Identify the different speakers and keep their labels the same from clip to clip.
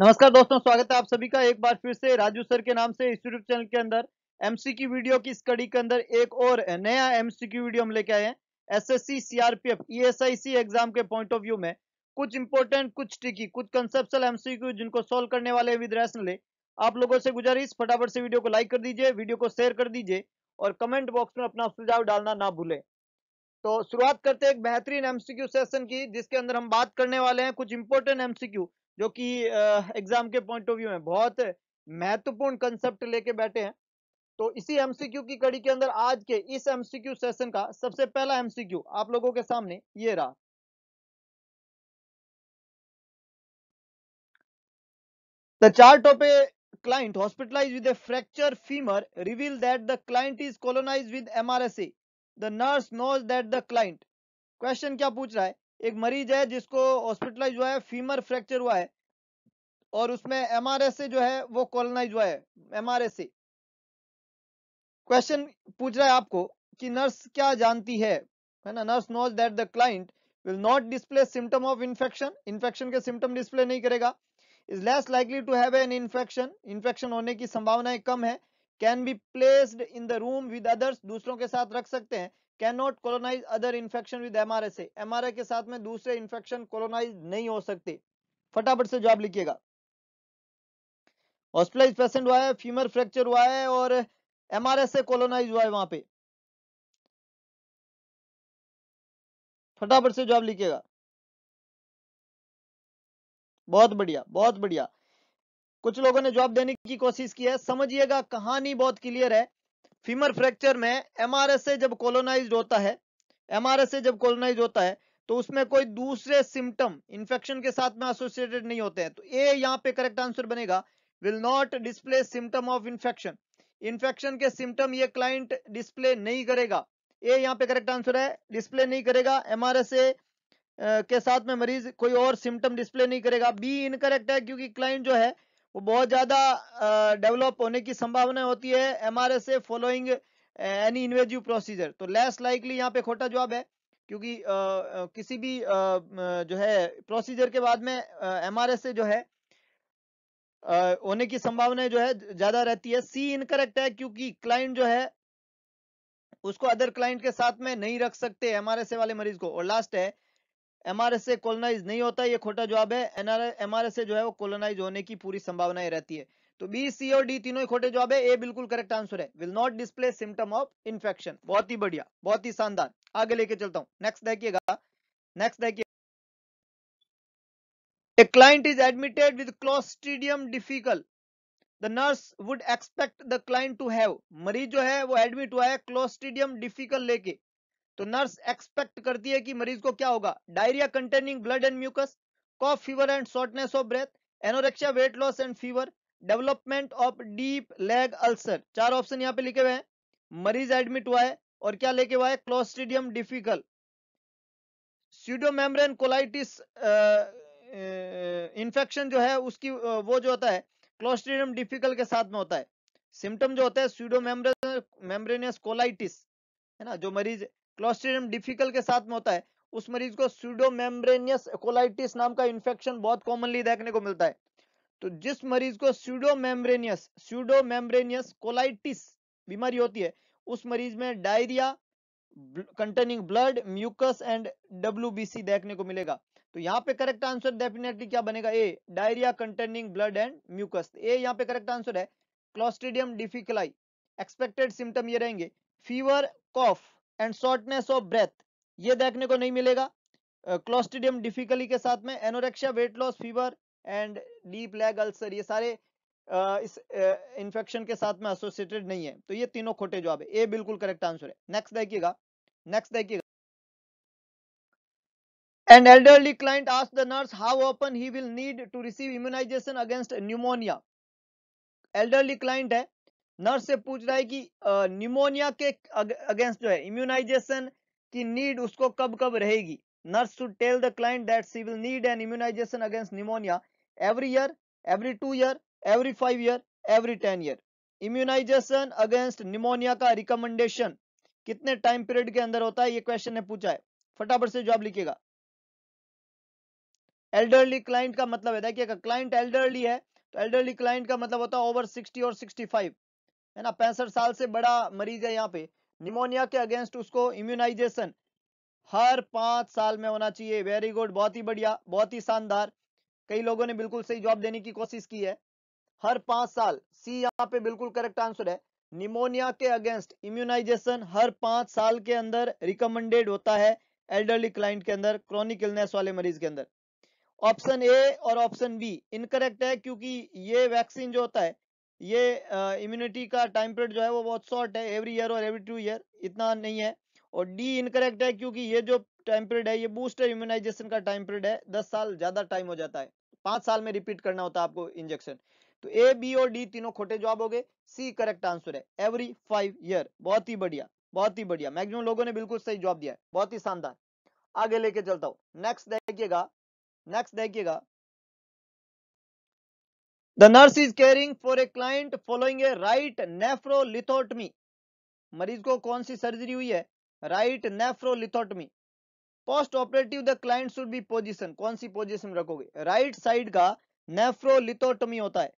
Speaker 1: नमस्कार दोस्तों स्वागत है आप सभी का एक बार फिर से राजू सर के नाम से इस यूट्यूब चैनल के अंदर एमसीक्यू वीडियो की स्टडी के अंदर एक और नया एमसीक्यू वीडियो हम लेके आए हैं एसएससी सीआरपीएफ ईएसआईसी एग्जाम के पॉइंट ऑफ व्यू में कुछ इंपोर्टेंट कुछ टिकी कुछ कंसेप्शल एमसीक्यू जिनको सोल्व करने वाले विद रैशनल आप लोगों से गुजारिश फटाफट से वीडियो को लाइक कर दीजिए वीडियो को शेयर कर दीजिए और कमेंट बॉक्स में अपना सुझाव डालना ना भूले तो शुरुआत करते हैं एक बेहतरीन एमसीक्यू सेशन की जिसके अंदर हम बात करने वाले हैं कुछ इंपोर्टेंट एमसीक्यू जो कि एग्जाम के पॉइंट ऑफ व्यू में बहुत महत्वपूर्ण कंसेप्ट लेके बैठे हैं तो इसी एमसीक्यू की कड़ी के अंदर आज के इस एमसीक्यू सेशन का सबसे पहला एमसीक्यू आप लोगों के सामने ये रहा the chart of a client hospitalize with a fracture femur reveal that the client is colonize with MRSA the nurse knows that the client question क्या पूछ रहा है एक मरीज है जिसको हॉस्पिटलाइज हुआ है फीमर फ्रैक्चर हुआ है और उसमें से जो है वो कॉलोनाइज हुआ है से क्वेश्चन पूछ रहा है आपको कि नर्स क्या जानती है है ना nurse knows that the client will not display symptom of infection infection के सिम्टम डिस्प्ले नहीं करेगा is less likely to have an infection infection होने की संभावनाएं कम है can be placed in the room with others दूसरों के साथ रख सकते हैं cannot colonize other infection with R MRA के साथ में दूसरे इन्फेक्शन कॉलोनाइज नहीं हो सकते फटाफट से जवाब लिखिएगा हॉस्पिटलाइज पेशेंट हुआ है फीमर फ्रैक्चर हुआ है और M R S A colonize हुआ है वहां पे फटाफट से जवाब लिखिएगा बहुत बढ़िया बहुत बढ़िया कुछ लोगों ने जवाब देने की कोशिश की है समझिएगा कहानी बहुत क्लियर है फीमर फ्रैक्चर में एमआरएसए जब कॉलोनाइज होता है एमआरएसए जब कॉलोनाइज होता है तो उसमें कोई दूसरे सिम्टम इन्फेक्शन के साथ में एसोसिएटेड नहीं होते हैं तो ए यहाँ पे करेक्ट आंसर बनेगा will not display symptom of infection infection के सिम्टम ये क्लाइंट डिस्प्ले नहीं करेगा ए यहाँ पे करेक्ट आंसर है डिस्प्ले नहीं करेगा एमआरएसए के साथ में मरीज कोई और सिम्टम डिस्प्ले नहीं करेगा बी इनकरेक्ट है क्योंकि क्लाइंट जो है वो बहुत ज़्यादा डेवलप होने की संभावना होती है M R S A following any invasive procedure तो लेस लाइकली यहाँ पे खोटा जवाब है क्योंकि आ, किसी भी आ, जो है प्रोसीजर के बाद में एम आर एस ए जो है आ, होने की संभावना जो है ज़्यादा रहती है सी इनकरेक्ट है क्योंकि क्लाइंट जो है उसको अदर क्लाइंट के साथ में नहीं रख सकते एम आर एस ए वाले मरीज को और लास्ट है एमआरएसए कोलोनाइज नहीं होता ये खोटा जवाब है एमआरएसए जो है वो कोलोनाइज होने की पूरी संभावनाएं रहती है तो बी सी और डी तीनों ही खोटे जवाब है ए बिल्कुल करेक्ट आंसर है will not display symptom of infection बहुत ही बढ़िया बहुत ही शानदार आगे लेके चलता हूं नेक्स्ट देखिएगा नेक्स्ट देखिए a client is admitted with clostridium difficult the nurse would expect the client to have मरीज जो है वो एडमिट हुआ है क्लोस्टिडियम डिफिकल्ट लेके तो नर्स एक्सपेक्ट करती है कि मरीज को क्या होगा diarrhoea containing blood and mucus cough fever and shortness of breath anorexia weight loss and fever development of deep leg ulcer चार ऑप्शन यहाँ पे लिखे हुए हैं मरीज एडमिट हुआ है और क्या लेके हुआ है clostridium difficile pseudomembrane colitis infection जो है उसकी uh, वो जो होता है क्लोस्टिडियम डिफिकल के साथ में होता है सिम्टम जो होता है सीडोमेम्ब्रेन मेम्ब्रेनियस कोलाइटिस है ना जो मरीज क्लोस्ट्रीडियम डिफिकल के साथ में होता है उस मरीज को सुडोमेम्ब्रेनियस कोलाइटिस नाम का इन्फेक्शन बहुत कॉमनली देखने को मिलता है तो जिस मरीज को सुडोमेम्ब्रेनियस सुडोमेम्ब्रेनियस कोलाइटिस बीमारी होती है उस मरीज में diarrhoea containing blood mucus and WBC देखने को मिलेगा तो यहाँ पे करेक्ट आंसर डेफिनेटली क्या बनेगा A diarrhoea containing blood and mucus A यहाँ पे करेक्ट आंसर है क्लोस्ट्रीडियम डिफिकलाई एक्सपेक्टेड सिम्टम ये रहेंगे fever cough and shortness of breath ये देखने को नहीं मिलेगा क्लोस्टिडियम uh, डिफिकली के साथ में anorexia weight loss fever and deep leg ulcer ये सारे uh, इस इन्फेक्शन uh, के साथ में एसोसिएटेड नहीं है तो ये तीनों खोटे जवाब है ए बिल्कुल करेक्ट आंसर है नेक्स्ट देखिएगा नेक्स्ट देखिएगा An elderly client ask the nurse how often he will need to receive immunization against pneumonia. Elderly client है नर्स से पूछ रहा है कि निमोनिया के अगेंस्ट जो है इम्यूनाइजेशन की नीड उसको कब कब रहेगी nurse should tell the client that she will need an immunization against pneumonia every year every two year every five year every ten year immunization against pneumonia का recommendation कितने time period के अंदर होता है ये क्वेश्चन ने पूछा है फटाफट से जवाब लिखेगा एल्डरली क्लाइंट का मतलब है कि क्लाइंट एल्डरली है तो एल्डरली क्लाइंट का मतलब होता है ओवर 60 और 65 है ना पैंसठ साल से बड़ा मरीज है यहाँ पे निमोनिया के अगेंस्ट उसको इम्यूनाइजेशन हर पांच साल में होना चाहिए वेरी गुड बहुत ही बढ़िया बहुत ही शानदार कई लोगों ने बिल्कुल सही जवाब देने की कोशिश की है हर पांच साल सी यहाँ पे बिल्कुल करेक्ट आंसर है निमोनिया के अगेंस्ट इम्यूनाइजेशन हर पांच साल के अंदर रिकमेंडेड होता है एल्डरली क्लाइंट के अंदर क्रॉनिक इलनेस वाले मरीज के अंदर ऑप्शन ए और ऑप्शन बी इनकरेक्ट है क्योंकि ये वैक्सीन जो होता है ये इम्यूनिटी का टाइम पीरियड जो है वो बहुत शॉर्ट है एवरी ईयर और एवरी टू ईयर इतना नहीं है और डी इनकरेक्ट है क्योंकि ये जो टाइम पीरियड है ये बूस्टर इम्यूनाइजेशन का टाइम पीरियड है दस साल ज्यादा टाइम हो जाता है पांच साल में रिपीट करना होता है आपको इंजेक्शन तो ए बी और डी तीनों खोटे जवाब हो गए सी करेक्ट आंसर है एवरी फाइव ईयर बहुत ही बढ़िया बहुत ही बढ़िया मैक्सिमम लोगों ने बिल्कुल सही जवाब दिया है बहुत ही शानदार आगे लेके चलता हूं नेक्स्ट देखिएगा नेक्स्ट देखिएगा the nurse is caring for a client following a right nephrolithotomy मरीज को कौन सी सर्जरी हुई है right nephrolithotomy post operative the client should be position कौन सी पोजिशन रखोगे राइट साइड का नेफ्रोलिथोटमी होता है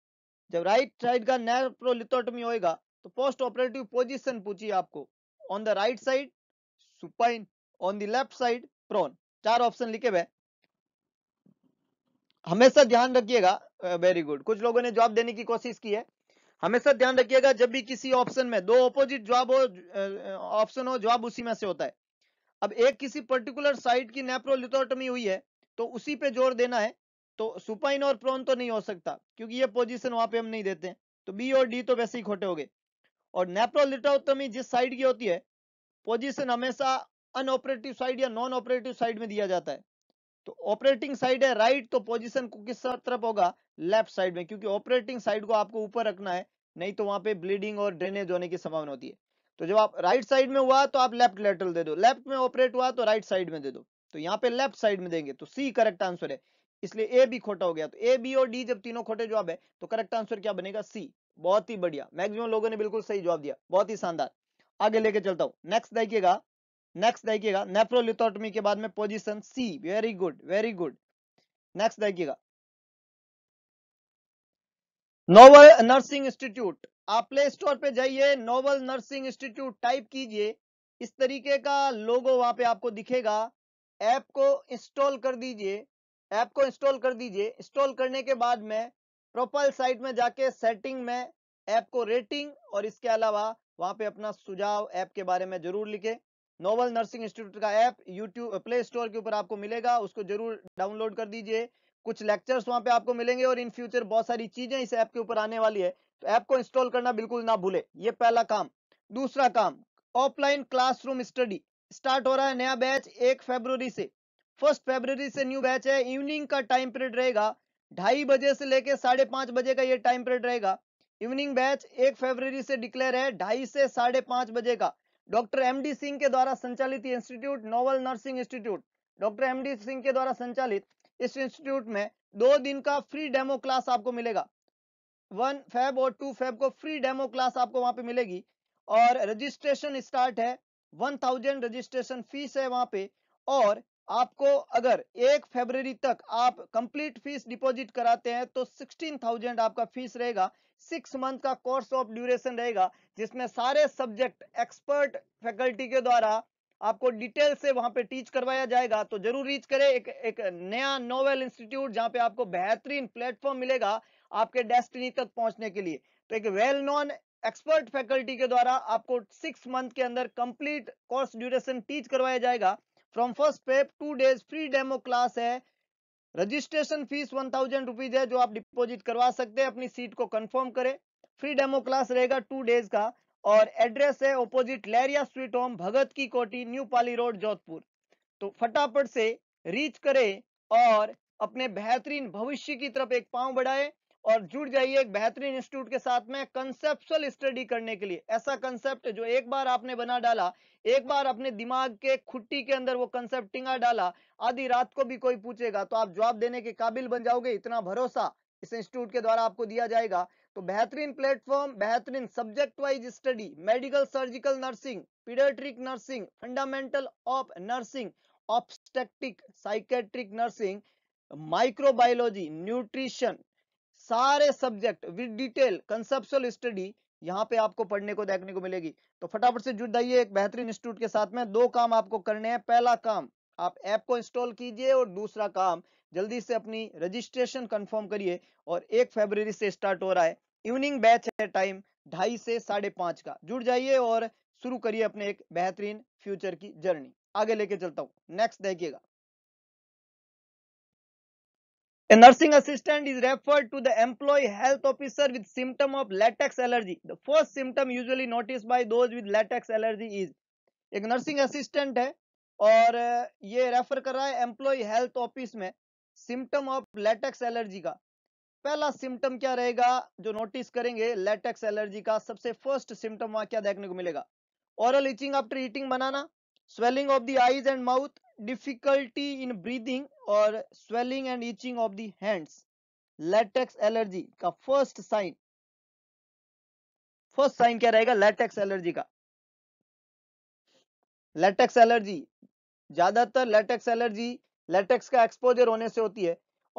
Speaker 1: जब राइट साइड का नेफ्रोलिथोटमी होएगा तो पोस्ट ऑपरेटिव पोजिशन पूछिए आपको on the right side supine on the left side prone चार ऑप्शन लिखे हुए हमेशा ध्यान रखिएगा वेरी गुड कुछ लोगों ने जवाब देने की कोशिश की है हमेशा ध्यान रखिएगा जब भी किसी ऑप्शन में दो ऑपोजिट जवाब हो ऑप्शन हो जवाब उसी में से होता है अब एक किसी पर्टिकुलर साइट की नेप्रोलिथोटमी हुई है तो उसी पे जोर देना है तो सुपाइन और प्रोन तो नहीं हो सकता क्योंकि ये पोजीशन वहां पे हम नहीं देते तो बी और डी तो वैसे ही खोटे हो गए और नेप्रोलिटोटमी जिस साइड की होती है पोजिशन हमेशा अनऑपरेटिव साइड या नॉन ऑपरेटिव साइड में दिया जाता है तो ऑपरेटिंग साइड है राइट तो पोजीशन को किस तरफ होगा लेफ्ट साइड में क्योंकि ऑपरेटिंग साइड को आपको ऊपर रखना है नहीं तो वहां पे ब्लीडिंग और ड्रेनेज होने की संभावना होती है तो जब आप राइट right साइड में हुआ तो आप लेफ्ट लेटरल दे दो लेफ्ट में ऑपरेट हुआ तो राइट right साइड में दे दो तो यहाँ पे लेफ्ट साइड में देंगे तो सी करेक्ट आंसर है इसलिए ए भी खोटा हो गया तो ए बी और डी जब तीनों खोटे जवाब है तो करेक्ट आंसर क्या बनेगा सी बहुत ही बढ़िया मैक्सिमम लोगों ने बिल्कुल सही जवाब दिया बहुत ही शानदार आगे लेके चलता हूं नेक्स्ट देखिएगा नेक्स्ट देखिएगा नेफ्रोलिथोटमी के बाद में position C very good very good next देखिएगा नोवल नर्सिंग इंस्टीट्यूट आप प्ले स्टोर पे जाइए नोवल नर्सिंग इंस्टीट्यूट टाइप कीजिए इस तरीके का लोगो वहां पे आपको दिखेगा ऐप को इंस्टॉल कर दीजिए ऐप को इंस्टॉल कर दीजिए इंस्टॉल करने के बाद में प्रोफाइल साइट में जाके सेटिंग में ऐप को रेटिंग और इसके अलावा वहां पे अपना सुझाव ऐप के बारे में जरूर लिखें नोवल नर्सिंग इंस्टीट्यूट का ऐप यूट्यूब प्ले स्टोर के ऊपर आपको मिलेगा उसको जरूर डाउनलोड कर दीजिए कुछ लेक्चर्स वहां पे आपको मिलेंगे और इन फ्यूचर बहुत सारी चीजें इस ऐप के ऊपर आने वाली है तो ऐप को इंस्टॉल करना बिल्कुल ना भूले ये पहला काम दूसरा काम ऑफलाइन क्लासरूम स्टडी स्टार्ट हो रहा है नया बैच एक फेबर से फर्स्ट फेबर से न्यू बैच है इवनिंग का टाइम पीरियड रहेगा ढाई बजे से लेकर साढ़े पांच बजे का ये टाइम पीरियड रहेगा इवनिंग बैच एक फेबर से डिक्लेयर है ढाई से साढ़े पांच बजे का डॉक्टर एम डी सिंह के द्वारा संचालित institute novel nursing institute doctor M D Singh के द्वारा संचालित इस इंस्टीट्यूट में दो दिन का फ्री डेमो क्लास आपको मिलेगा वन फेब और टू फेब को फ्री डेमो क्लास आपको वहां पे मिलेगी और रजिस्ट्रेशन स्टार्ट है वन थाउजेंड रजिस्ट्रेशन फीस है वहां पे और आपको अगर एक फेबररी तक आप कंप्लीट फीस डिपॉजिट कराते हैं तो सिक्सटीन थाउजेंड आपका फीस रहेगा सिक्स मंथ का कोर्स ऑफ ड्यूरेशन रहेगा जिसमें सारे सब्जेक्ट एक्सपर्ट फैकल्टी के द्वारा आपको डिटेल से वहां पे टीच करवाया जाएगा तो जरूर रीच करें एक एक नया नोवेल इंस्टीट्यूट जहां पे आपको बेहतरीन प्लेटफॉर्म मिलेगा आपके डेस्टिनी तक पहुंचने के लिए तो एक वेल नॉन एक्सपर्ट फैकल्टी के द्वारा आपको सिक्स मंथ के अंदर कंप्लीट कोर्स ड्यूरेशन टीच करवाया जाएगा from first Feb two days free demo class है registration fees one thousand rupees है जो आप डिपॉजिट करवा सकते हैं अपनी सीट को कंफर्म करें फ्री डेमो क्लास रहेगा टू डेज का और एड्रेस है ऑपोजिट लेरिया sweet home Bhagat ki Kothi new पाली रोड जोधपुर तो फटाफट से रीच करें और अपने बेहतरीन भविष्य की तरफ एक पांव बढ़ाए और जुड़ जाइए एक बेहतरीन इंस्टीट्यूट के साथ में कंसेप्चुअल स्टडी करने के लिए ऐसा कंसेप्ट जो एक बार आपने बना डाला एक बार अपने दिमाग के खुट्टी के अंदर वो कंसेप्ट टिंगा डाला आधी रात को भी कोई पूछेगा तो आप जवाब देने के काबिल बन जाओगे इतना भरोसा इस इंस्टीट्यूट के द्वारा आपको दिया जाएगा तो बेहतरीन प्लेटफॉर्म बेहतरीन subject wise study medical surgical nursing paediatric nursing fundamental of nursing obstetric psychiatric nursing microbiology nutrition सारे subject with detail conceptual study यहाँ पे आपको पढ़ने को देखने को मिलेगी तो फटाफट से जुड़ जाइए एक बेहतरीन इंस्टीट्यूट के साथ में दो काम आपको करने हैं पहला काम आप ऐप को इंस्टॉल कीजिए और दूसरा काम जल्दी से अपनी रजिस्ट्रेशन कंफर्म करिए और एक फरवरी से स्टार्ट हो रहा है इवनिंग बैच है टाइम ढाई से साढ़े पांच का जुड़ जाइए और शुरू करिए अपने एक बेहतरीन फ्यूचर की जर्नी आगे लेके चलता हूँ नेक्स्ट देखिएगा A nursing assistant is referred to the employee health officer with symptom of latex allergy. The first symptom usually noticed by those with latex allergy is एक nursing assistant है और ये refer कर रहा है employee health office में symptom of latex allergy का पहला symptom क्या रहेगा जो notice करेंगे latex allergy का सबसे first symptom वहां क्या देखने को मिलेगा oral itching after eating banana swelling of the eyes and mouth difficulty in breathing और swelling and itching of the hands latex allergy का फर्स्ट साइन फर्स्ट साइन क्या रहेगा लेटेक्स एलर्जी का लेटेक्स एलर्जी ज्यादातर लेटेक्स एलर्जी लेटेक्स का exposure होने से होती है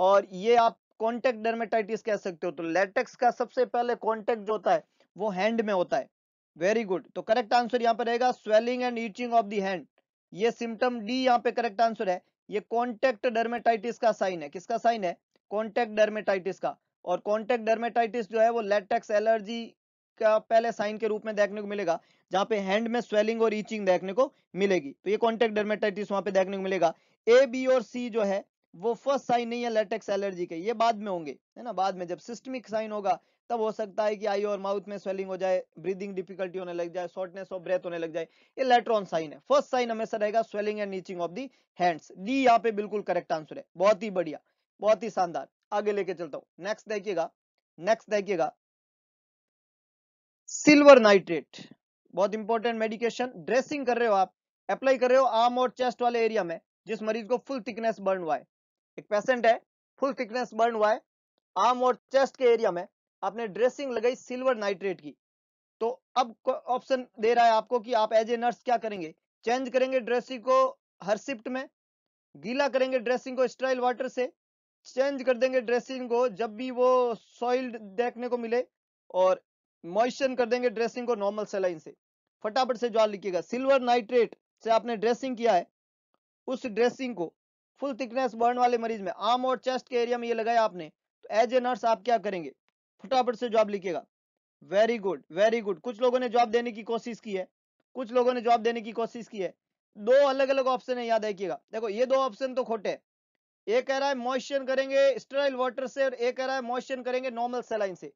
Speaker 1: और ये आप कॉन्टेक्ट डर्मेटाइटिस कह सकते हो तो लेटेक्स का सबसे पहले कॉन्टेक्ट जो होता है वो हैंड में होता है वेरी गुड तो करेक्ट आंसर यहाँ पर रहेगा swelling and itching of the hand ये सिम्टम डी यहाँ पे करेक्ट आंसर है ये कॉन्टेक्ट डर्मेटाइटिस का साइन है किसका साइन है कॉन्टेक्ट डर्मेटाइटिस का और कॉन्टेक्ट डर्मेटाइटिस जो है वो लेटेक्स एलर्जी का पहले साइन के रूप में देखने को मिलेगा जहां पे हैंड में स्वेलिंग और ईचिंग देखने को मिलेगी तो ये कॉन्टेक्ट डर्मेटाइटिस वहां पे देखने को मिलेगा ए बी और सी जो है वो फर्स्ट साइन नहीं है लेटेक्स एलर्जी के ये बाद में होंगे है ना बाद में जब सिस्टमिक साइन होगा तब हो सकता है कि आई और माउथ में स्वेलिंग हो जाए ब्रीदिंग डिफिकल्टी होने लग जाए शॉर्टनेस ऑफ ब्रेथ होने लग जाए ये लेटरॉन साइन है फर्स्ट साइन हमेशा रहेगा स्वेलिंग एंड नीचिंग ऑफ दी हैंड्स डी यहाँ पे बिल्कुल करेक्ट आंसर है बहुत ही बढ़िया बहुत ही शानदार आगे लेके चलता हूं नेक्स्ट देखिएगा नेक्स्ट देखिएगा सिल्वर नाइट्रेट बहुत इंपॉर्टेंट मेडिकेशन ड्रेसिंग कर रहे हो आप अप्लाई कर रहे हो आर्म और चेस्ट वाले एरिया में जिस मरीज को फुल थिकनेस बर्न हुआ है एक पेशेंट है फुल थिकनेस बर्न हुआ है आर्म और चेस्ट के एरिया में आपने ड्रेसिंग लगाई सिल्वर नाइट्रेट की तो अब ऑप्शन दे रहा है आपको कि आप एज ए नर्स क्या करेंगे चेंज करेंगे ड्रेसिंग को हर शिफ्ट में गीला करेंगे ड्रेसिंग को स्ट्राइल वाटर से चेंज कर देंगे ड्रेसिंग को जब भी वो सॉइल्ड देखने को मिले और मॉइस्चर कर देंगे ड्रेसिंग को नॉर्मल सेलाइन से फटाफट से जवाब लिखिएगा सिल्वर नाइट्रेट से आपने ड्रेसिंग किया है उस ड्रेसिंग को फुल थिकनेस बर्न वाले मरीज में आर्म और चेस्ट के एरिया में ये लगाया आपने तो एज ए नर्स आप क्या करेंगे फटाफट से जॉब लिखिएगा वेरी गुड वेरी गुड कुछ लोगों ने जॉब देने की कोशिश की है कुछ लोगों ने जॉब देने की कोशिश की है दो अलग अलग ऑप्शन है याद रखिएगा देखो ये दो ऑप्शन तो खोटे एक कह रहा है मॉइस्चर करेंगे स्टेराइल वाटर से और एक कह रहा है मॉइस्चर करेंगे नॉर्मल सेलाइन से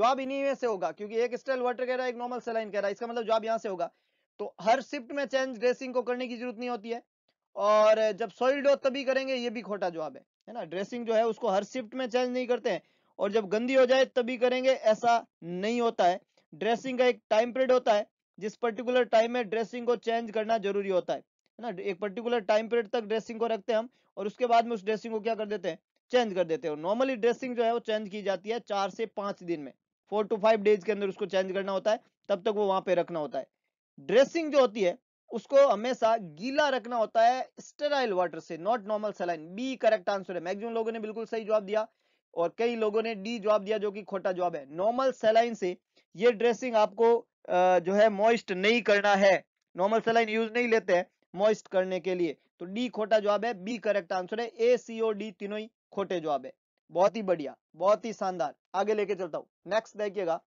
Speaker 1: जॉब इन्हीं में से होगा क्योंकि एक स्टेराइल वाटर कह रहा है एक नॉर्मल सेलाइन कह रहा है इसका मतलब जॉब यहाँ से होगा तो हर शिफ्ट में चेंज ड्रेसिंग को करने की जरूरत नहीं होती है और जब सॉइल डो तभी करेंगे ये भी खोटा जवाब है है ना ड्रेसिंग जो है उसको हर शिफ्ट में चेंज नहीं करते हैं और जब गंदी हो जाए तभी करेंगे ऐसा नहीं होता है ड्रेसिंग का एक टाइम पीरियड होता है जिस पर्टिकुलर टाइम में ड्रेसिंग को चेंज करना जरूरी होता है ना एक पर्टिकुलर टाइम पीरियड तक ड्रेसिंग को रखते हैं हम और उसके बाद में उस ड्रेसिंग को क्या कर देते हैं चेंज कर देते हैं नॉर्मली ड्रेसिंग जो है वो चेंज की जाती है चार से पांच दिन में फोर टू फाइव डेज के अंदर उसको चेंज करना होता है तब तक वो वहां पे रखना होता है ड्रेसिंग जो होती है उसको हमेशा गीला रखना होता है स्टेराइल वाटर से not normal saline B correct answer है मैक्सिमम लोगों ने बिल्कुल सही जवाब दिया और कई लोगों ने डी जवाब दिया जो कि खोटा जवाब है नॉर्मल सेलाइन से ये ड्रेसिंग आपको जो है मॉइस्ट नहीं करना है नॉर्मल सेलाइन यूज नहीं लेते हैं मॉइस्ट करने के लिए तो डी खोटा जवाब है बी करेक्ट आंसर है ए सी ओ डी तीनों ही खोटे जवाब है बहुत ही बढ़िया बहुत ही शानदार आगे लेके चलता हूँ नेक्स्ट देखिएगा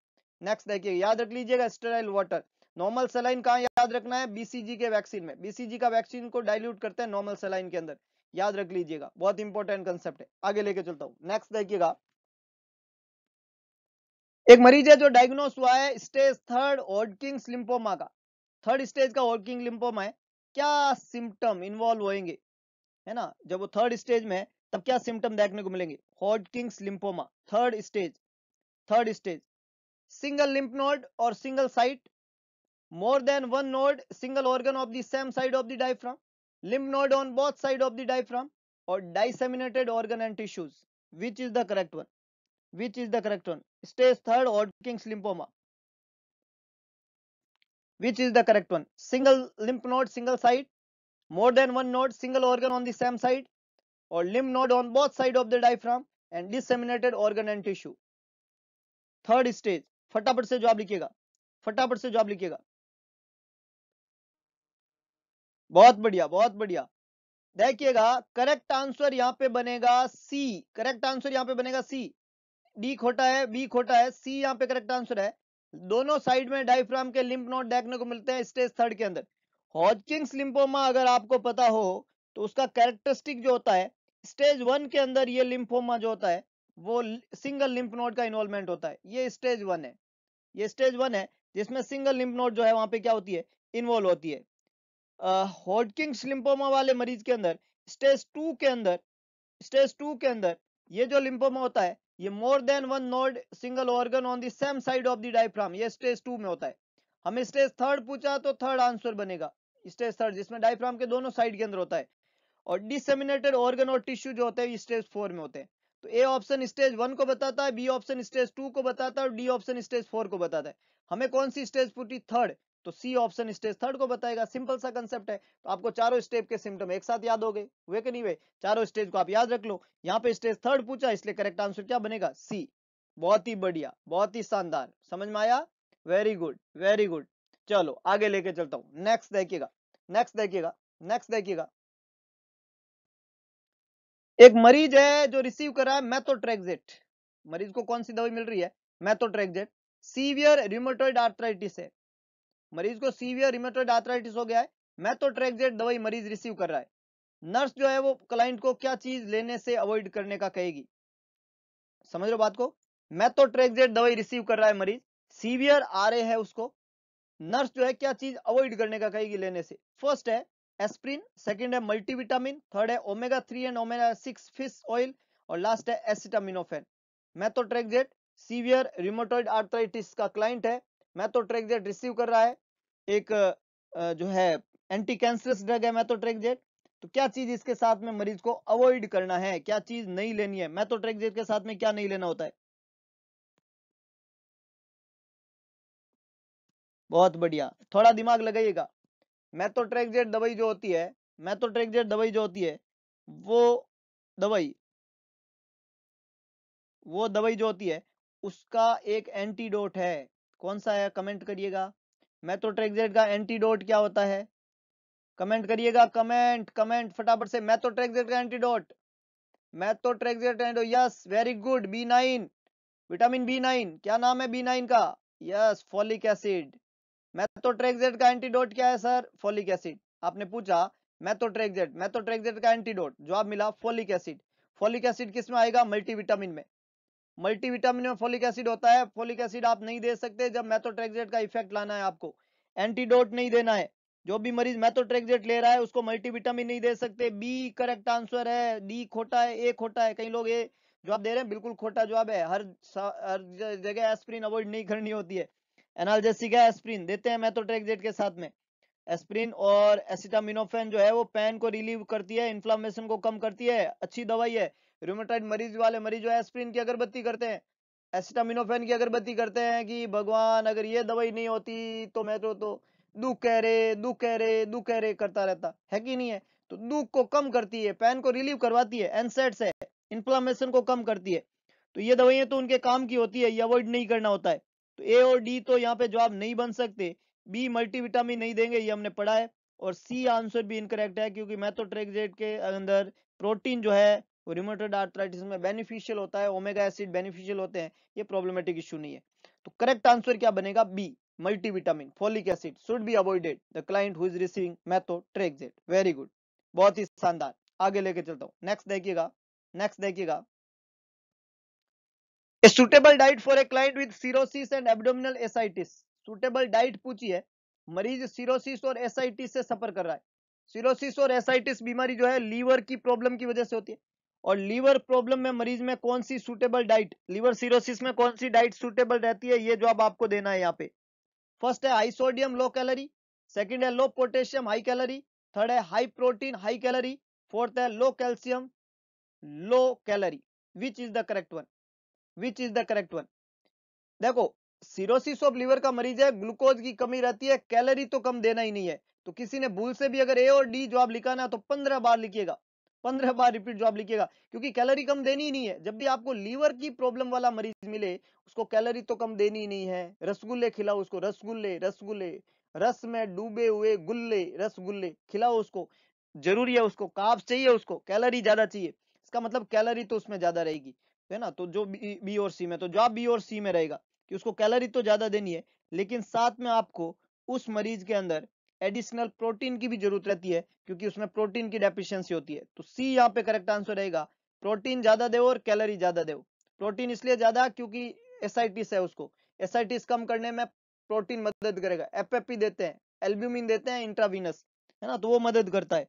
Speaker 1: नेक्स्ट देखिएगा याद रख लीजिएगा स्टेराइल वाटर नॉर्मल सेलाइन कहाँ याद रखना है बीसीजी के वैक्सीन में बीसीजी का वैक्सीन को डाइल्यूट करते हैं नॉर्मल सेलाइन के अंदर याद रख लीजिएगा बहुत इंपॉर्टेंट कंसेप्ट है आगे लेके चलता हूं नेक्स्ट देखिएगा एक मरीज है जो डायग्नोस हुआ है स्टेज थर्ड ऑर्किंग लिम्फोमा का थर्ड स्टेज का ऑर्किंग लिम्फोमा है क्या सिम्टम इन्वॉल्व होंगे है ना जब वो थर्ड स्टेज में है तब क्या सिम्टम देखने को मिलेंगे Hodgkin's lymphoma third stage third stage single lymph node और single site more than one node single organ of the same side of the diaphragm lymph node on both side of the diaphragm or disseminated organ and tissues which is the correct one which is the correct one stage 3 hodgkin's lymphoma which is the correct one single lymph node single side more than one node single organ on the same side or lymph node on both side of the diaphragm and disseminated organ and tissue third stage फटाफट से job लिखिएगा फटाफट से job लिखिएगा बहुत बढ़िया बहुत बढ़िया देखिएगा करेक्ट आंसर यहाँ पे बनेगा सी करेक्ट आंसर यहाँ पे बनेगा सी डी खोटा है बी खोटा है सी यहाँ पे करेक्ट आंसर है दोनों साइड में डायफ्राम के लिम्फ नोट देखने को मिलते हैं स्टेज थर्ड के अंदर हॉजकिंग्स लिम्फोमा अगर आपको पता हो तो उसका कैरेक्टरिस्टिक जो होता है स्टेज वन के अंदर ये लिम्फोमा जो होता है वो सिंगल लिम्फ नोट का इन्वॉल्वमेंट होता है ये स्टेज वन है ये स्टेज वन है जिसमें सिंगल लिम्फ नोट जो है वहां पे क्या होती है इन्वॉल्व होती है हॉडकिंग्स लिम्पोमा वाले मरीज के अंदर स्टेज टू के अंदर स्टेज टू के अंदर ये जो लिम्पोमा होता है ये more than one node single organ on the same side of the diaphragm ये स्टेज टू में होता है हमें स्टेज थर्ड पूछा तो थर्ड आंसर बनेगा स्टेज थर्ड जिसमें डायफ्राम के दोनों साइड के अंदर होता है और डिसेमिनेटेड ऑर्गन और टिश्यू जो होते हैं स्टेज फोर में होते हैं तो ए ऑप्शन स्टेज वन को बताता है बी ऑप्शन स्टेज टू को बताता है और डी ऑप्शन स्टेज फोर को बताता है हमें कौन सी स्टेज पूछी थर्ड तो सी ऑप्शन स्टेज थर्ड को बताएगा सिंपल सा कंसेप्ट है तो आपको चारों स्टेप के सिम्टम एक साथ याद हो गए वे कि नहीं वे चारों स्टेज को आप याद रख लो यहाँ पे स्टेज थर्ड पूछा इसलिए करेक्ट आंसर क्या बनेगा सी बहुत ही बढ़िया बहुत ही शानदार समझ में आया वेरी गुड वेरी गुड चलो आगे लेके चलता हूं नेक्स्ट देखिएगा नेक्स्ट देखिएगा नेक्स्ट देखिएगा एक मरीज है जो रिसीव कर रहा है मैथोट्रेक्जेट मरीज को कौन सी दवाई मिल रही है मैथोट्रेक्जेट सीवियर रिमोटोइड आर्थराइटिस है मरीज को सीवियर रिमेटोइड आर्थराइटिस हो गया है मैं तो मैथोट्रेक्जेट दवाई मरीज रिसीव कर रहा है नर्स जो है वो क्लाइंट को क्या चीज लेने से अवॉइड करने का कहेगी समझ लो बात को मैं तो मैथोट्रेक्जेट दवाई रिसीव कर रहा है मरीज सीवियर आ रहे है उसको नर्स जो है क्या चीज अवॉइड करने का कहेगी लेने से फर्स्ट है एस्प्रिन सेकेंड है मल्टीविटामिन थर्ड है omega three and omega six fish oil और लास्ट है एसिटामिनोफेन मैं तो मैथोट्रेक्जेट सीवियर रिमोटोइड आर्थराइटिस का क्लाइंट है मैं तो मैथोट्रेक्जेट रिसीव कर रहा है एक जो है एंटी कैंसरस ड्रग है मैथोट्रेक्जेट तो क्या चीज इसके साथ में मरीज को अवॉइड करना है क्या चीज नहीं लेनी है मैथोट्रेक्जेट के साथ में क्या नहीं लेना होता है बहुत बढ़िया थोड़ा दिमाग लगाइएगा मैथोट्रेक्जेट दवाई जो होती है मैथोट्रेक्जेट दवाई जो होती है वो दवाई वो दवाई जो होती है उसका एक एंटीडोट है कौन सा है कमेंट करिएगा मैथोट्रेक्जेट तो का एंटीडोट क्या होता है कमेंट करिएगा कमेंट कमेंट फटाफट से मैथोट्रेक्जेट तो का antidote methotrexate and yes very good B nine vitamin B nine क्या नाम है बी नाइन का यस फॉलिक एसिड मैथोट्रेक्जेट का एंटीडोट क्या है सर फॉलिक एसिड आपने पूछा मैथोट्रेक्जेट तो मैथोट्रेक्जेट का एंटीडोट जवाब मिला फॉलिक एसिड फॉलिक एसिड किस में आएगा मल्टीविटामिन में मल्टीविटामिन में फोलिक एसिड होता है फोलिक एसिड आप नहीं दे सकते जब मैथोट्रेक्जेट का इफेक्ट लाना है आपको एंटीडोट नहीं देना है जो भी मरीज मैथोट्रेक्जेट ले रहा है उसको मल्टीविटामिन नहीं दे सकते बी करेक्ट आंसर है डी खोटा है ए खोटा है कई लोग ए जवाब दे रहे हैं बिल्कुल खोटा जवाब है हर हर जगह एस्प्रिन अवॉइड नहीं करनी होती है एनालजेसिक है एस्प्रिन देते हैं मैथोट्रेक्जेट के साथ में एस्प्रिन और एसिटामिनोफेन जो है वो पेन को रिलीव करती है इन्फ्लामेशन को कम करती है अच्छी दवाई है रूमेटाइड मरीज वाले मरीज जो एस्प्रिन की अगरबत्ती करते हैं एसिटामिनोफेन की अगरबत्ती करते हैं कि भगवान अगर ये दवाई नहीं होती तो मैं तो तो दुख कह रहे दुख कह रहे दुख कह रहे करता रहता है कि नहीं है तो दुख को कम करती है पेन को रिलीव करवाती है एनसेट से इन्फ्लामेशन को कम करती है तो ये दवाइयां तो उनके काम की होती है ये अवॉइड नहीं करना होता है तो ए और डी तो यहाँ पे जवाब नहीं बन सकते बी मल्टीविटामिन नहीं देंगे ये हमने पढ़ा है और सी आंसर भी इनकरेक्ट है क्योंकि मैथोट्रेक्जेट तो के अंदर प्रोटीन जो है रिमोटेड आर्थराइटिस में बेनिफिशियल होता है ओमेगा एसिड बेनिफिशियल होते हैं ये प्रॉब्लमेटिक इश्यू नहीं है तो करेक्ट आंसर क्या बनेगा B multivitamin folic acid should be avoided the client who is receiving methotrexate very good बहुत ही शानदार आगे लेके चलता हूं नेक्स्ट देखिएगा नेक्स्ट देखिएगा a suitable diet for a client with cirrhosis and abdominal ascites. Suitable diet पूछी है मरीज सिरोसिस और एसाइटिस से सफर कर रहा है सिरोसिस और एसाइटिस बीमारी जो है लीवर की प्रॉब्लम की वजह से होती है और लीवर प्रॉब्लम में मरीज में कौन सी सुटेबल डाइट लीवर सीरोसिस में कौन सी डाइट सुटेबल रहती है ये जवाब आपको देना है यहाँ पे फर्स्ट है high sodium low calorie second है low potassium high calorie third है high protein high calorie fourth है low calcium low calorie which is the correct one which is the correct one देखो सीरोसिस ऑफ लीवर का मरीज है glucose की कमी रहती है कैलरी तो कम देना ही नहीं है तो किसी ने भूल से भी अगर ए और डी जवाब लिखाना है तो पंद्रह बार लिखिएगा पंद्रह बार रिपीट जॉब लिखिएगा क्योंकि कैलोरी कम देनी नहीं है जब भी आपको लीवर की प्रॉब्लम वाला मरीज मिले उसको कैलोरी तो कम देनी नहीं है रसगुल्ले खिलाओ उसको रसगुल्ले रसगुल्ले रस में डूबे हुए गुल्ले रसगुल्ले खिलाओ उसको जरूरी है उसको काप चाहिए उसको कैलोरी ज्यादा चाहिए इसका मतलब कैलोरी तो उसमें ज्यादा रहेगी है ना तो जो बी, बी और सी में तो जॉब बी और सी में रहेगा कि उसको कैलोरी तो ज्यादा देनी है लेकिन साथ में आपको उस मरीज के अंदर एडिशनल प्रोटीन की भी जरूरत रहती है क्योंकि उसमें प्रोटीन की डेफिशिएंसी होती है तो सी यहाँ पे करेक्ट आंसर रहेगा प्रोटीन ज्यादा दे और कैलोरी ज्यादा दे प्रोटीन इसलिए ज्यादा क्योंकि एस है उसको एस कम करने में प्रोटीन मदद करेगा एफ देते हैं एल्ब्यूमिन देते हैं इंट्राविनस है ना तो वो मदद करता है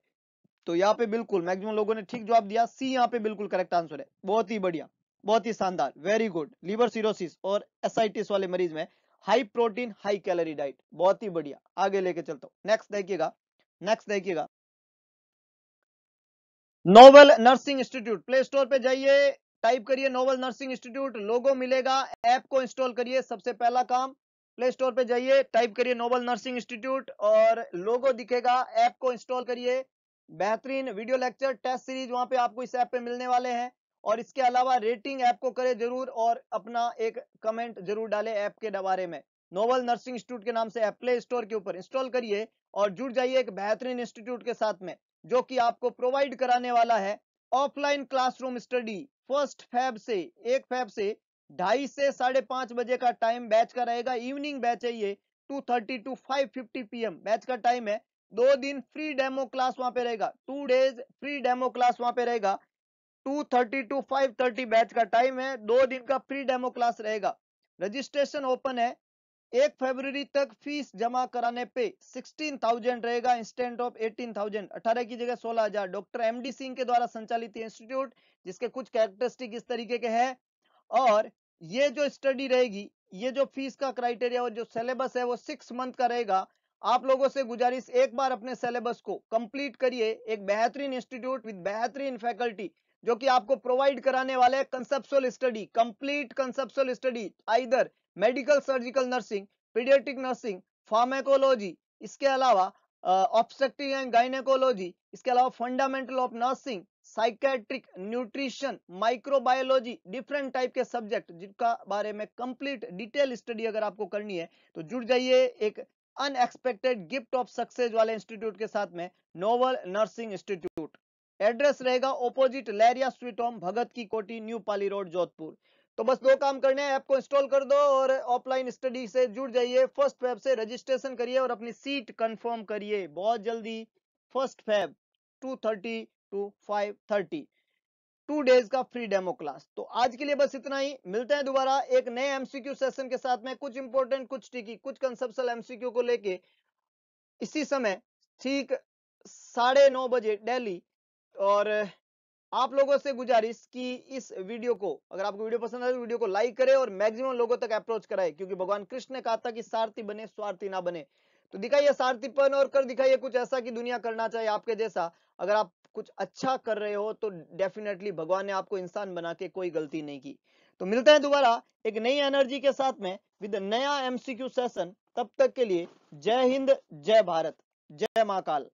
Speaker 1: तो यहाँ पे बिल्कुल मैक्सिमम लोगों ने ठीक जवाब दिया सी यहाँ पे बिल्कुल करेक्ट आंसर है बहुत ही बढ़िया बहुत ही शानदार वेरी गुड लीवर सीरोसिस और एस वाले मरीज में high protein high calorie diet बहुत ही बढ़िया आगे लेके चलता हूं नेक्स्ट देखिएगा नेक्स्ट देखिएगा novel nursing institute play store पे जाइए टाइप करिए नोवल नर्सिंग इंस्टीट्यूट लोगो मिलेगा ऐप को इंस्टॉल करिए सबसे पहला काम प्ले स्टोर पे जाइए टाइप करिए नोबल नर्सिंग इंस्टीट्यूट और लोगो दिखेगा ऐप को इंस्टॉल करिए बेहतरीन वीडियो लेक्चर टेस्ट सीरीज वहां पे आपको इस ऐप पे मिलने वाले हैं और इसके अलावा रेटिंग ऐप को करें जरूर और अपना एक कमेंट जरूर डालें ऐप के बारे में नोवल नर्सिंग इंस्टीट्यूट के नाम से ऐप प्ले स्टोर के ऊपर इंस्टॉल करिए और जुड़ जाइए एक बेहतरीन इंस्टीट्यूट के साथ में जो कि आपको प्रोवाइड कराने वाला है offline classroom study first Feb से एक फैब से ढाई से साढ़े पांच बजे का टाइम बैच का रहेगा इवनिंग बैच है ये two thirty to five fifty PM batch का टाइम है दो दिन फ्री डेमो क्लास वहां पे रहेगा two days free demo class वहां पे रहेगा two thirty to five thirty batch का टाइम है दो दिन का फ्री डेमो क्लास रहेगा रजिस्ट्रेशन ओपन है एक फरवरी तक फीस जमा कराने पे सिक्सटीन थाउजेंड रहेगा इंस्टेंट ऑफ एटीन थाउजेंड अठारह की जगह सोलह हजार डॉक्टर एम डी सिंह के द्वारा संचालित इंस्टीट्यूट जिसके कुछ कैरेक्टरिस्टिक इस तरीके के हैं और ये जो स्टडी रहेगी ये जो फीस का क्राइटेरिया और जो सिलेबस है वो सिक्स मंथ का रहेगा आप लोगों से गुजारिश एक बार अपने सिलेबस को कंप्लीट करिए एक बेहतरीन इंस्टीट्यूट विद बेहतरीन फैकल्टी जो कि आपको प्रोवाइड कराने वाले conceptual study complete conceptual study either medical surgical nursing paediatric nursing pharmacology इसके अलावा ऑब्स्ट्रक्टिव एंड गाइनेकोलॉजी इसके अलावा fundamental of nursing psychiatric nutrition microbiology different type के सब्जेक्ट जिनका बारे में कंप्लीट डिटेल स्टडी अगर आपको करनी है तो जुड़ जाइए एक अनएक्सपेक्टेड गिफ्ट ऑफ सक्सेस वाले इंस्टीट्यूट के साथ में नोवल नर्सिंग इंस्टीट्यूट एड्रेस रहेगा ऑपोजिट लेरिया sweet home Bhagat ki Kothi new पाली रोड जोधपुर तो बस दो काम करने हैं ऐप को इंस्टॉल कर दो और ऑफलाइन स्टडी से जुड़ जाइए फर्स्ट फैब से रजिस्ट्रेशन करिए और अपनी सीट कंफर्म करिए बहुत जल्दी first Feb 2:30 to 5:30 two days का फ्री डेमो क्लास तो आज के लिए बस इतना ही मिलते हैं दोबारा एक नए एमसीक्यू सेशन के साथ में कुछ इंपोर्टेंट कुछ टिकी कुछ कंसेप्शन एमसीक्यू को लेके इसी समय ठीक साढ़े नौ बजे डेली और आप लोगों से गुजारिश कि इस वीडियो को अगर आपको वीडियो पसंद आए तो वीडियो को लाइक करें और मैक्सिमम लोगों तक अप्रोच कराए क्योंकि भगवान कृष्ण ने कहा था कि सारथी बने स्वार्थी ना बने तो दिखाइए सारथीपन और कर दिखाइए कुछ ऐसा कि दुनिया करना चाहिए आपके जैसा अगर आप कुछ अच्छा कर रहे हो तो डेफिनेटली भगवान ने आपको इंसान बना के कोई गलती नहीं की तो मिलते हैं दोबारा एक नई एनर्जी के साथ में विद नया एमसीक्यू सेशन तब तक के लिए जय हिंद जय भारत जय महाकाल